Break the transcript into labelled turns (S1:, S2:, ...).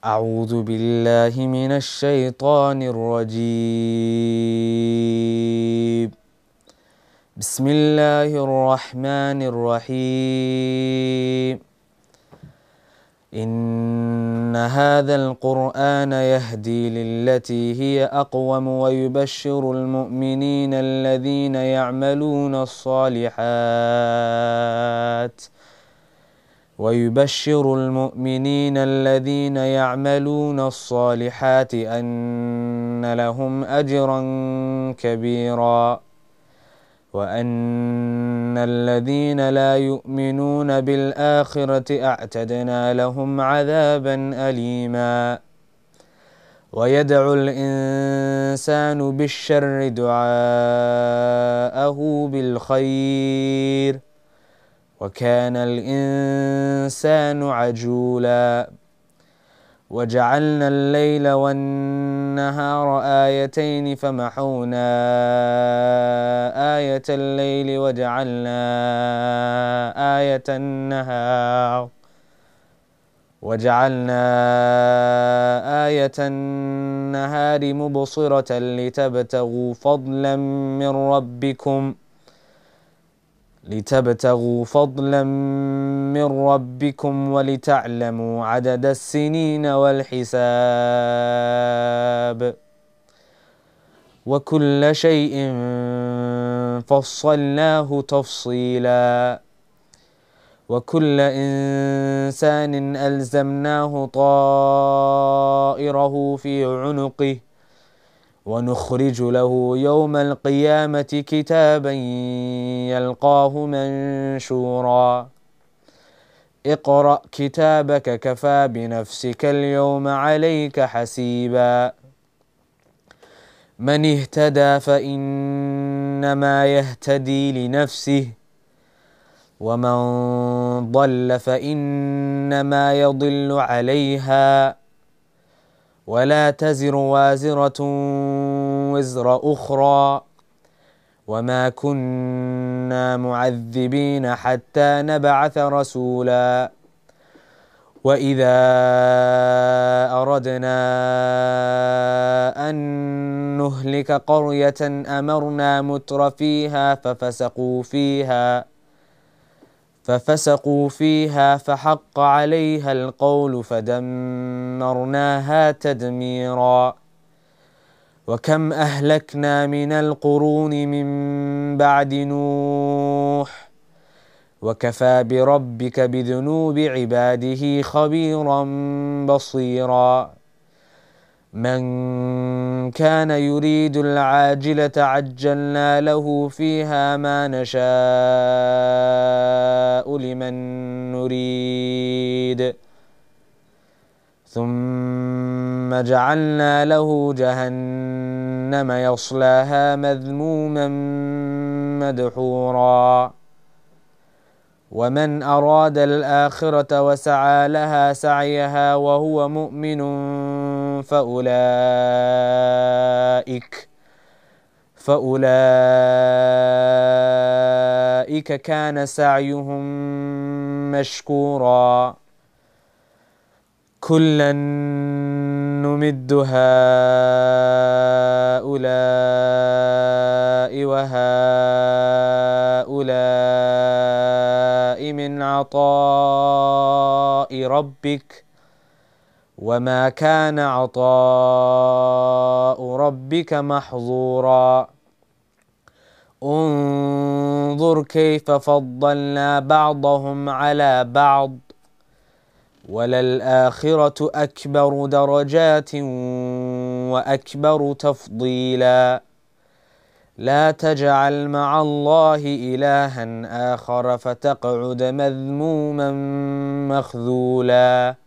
S1: أعوذ بالله من الشيطان الرجيم بسم الله الرحمن الرحيم إن هذا القرآن يهدي للتي هي أقوم ويبشر المؤمنين الذين يعملون الصالحات ۖ ويبشر المؤمنين الذين يعملون الصالحات أن لهم أجرا كبيرا وأن الذين لا يؤمنون بالآخرة أعتدنا لهم عذابا أليما ويدعو الإنسان بالشر دعاءه بالخير ۖ وكان الإنسان عجولا وجعلنا الليل والنهار آيتين فمحونا آية الليل وجعلنا آية النهار وجعلنا آية النهار مبصرة لتبتغوا فضلا من ربكم ۖ لتبتغوا فضلا من ربكم ولتعلموا عدد السنين والحساب وكل شيء فصلناه تفصيلا وكل انسان الزمناه طائره في عنقه ونخرج له يوم القيامة كتابا يلقاه منشورا اقرأ كتابك كفى بنفسك اليوم عليك حسيبا من اهتدى فإنما يهتدي لنفسه ومن ضل فإنما يضل عليها ولا تزر وازرة وزر أخرى وما كنا معذبين حتى نبعث رسولا وإذا أردنا أن نهلك قرية أمرنا متر فيها ففسقوا فيها ففسقوا فيها فحق عليها القول فدمرناها تدميرا وكم اهلكنا من القرون من بعد نوح وكفى بربك بذنوب عباده خبيرا بصيرا من كان يريد العاجلة عجلنا له فيها ما نشاء لمن نريد ثم جعلنا له جهنم يصلاها مذموما مدحورا ومن أراد الآخرة وسعى لها سعيها وهو مؤمن فأولئك فأولئك كان سعيهم مشكورا كلا نمد هؤلاء وهؤلاء من عطاء ربك ۖ وما كان عطاء ربك محظورا انظر كيف فضلنا بعضهم على بعض وللآخرة أكبر درجات وأكبر تفضيلا لا تجعل مع الله إلها آخر فتقعد مذموما مخذولا